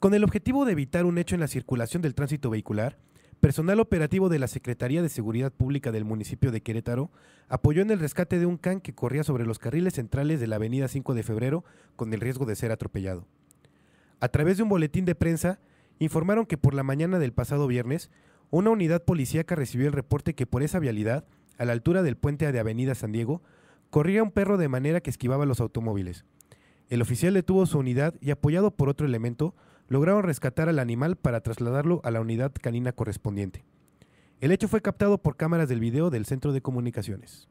Con el objetivo de evitar un hecho en la circulación del tránsito vehicular, personal operativo de la Secretaría de Seguridad Pública del municipio de Querétaro apoyó en el rescate de un can que corría sobre los carriles centrales de la avenida 5 de febrero con el riesgo de ser atropellado. A través de un boletín de prensa, informaron que por la mañana del pasado viernes, una unidad policíaca recibió el reporte que por esa vialidad, a la altura del puente de Avenida San Diego, corría un perro de manera que esquivaba los automóviles. El oficial detuvo su unidad y apoyado por otro elemento, lograron rescatar al animal para trasladarlo a la unidad canina correspondiente. El hecho fue captado por cámaras del video del centro de comunicaciones.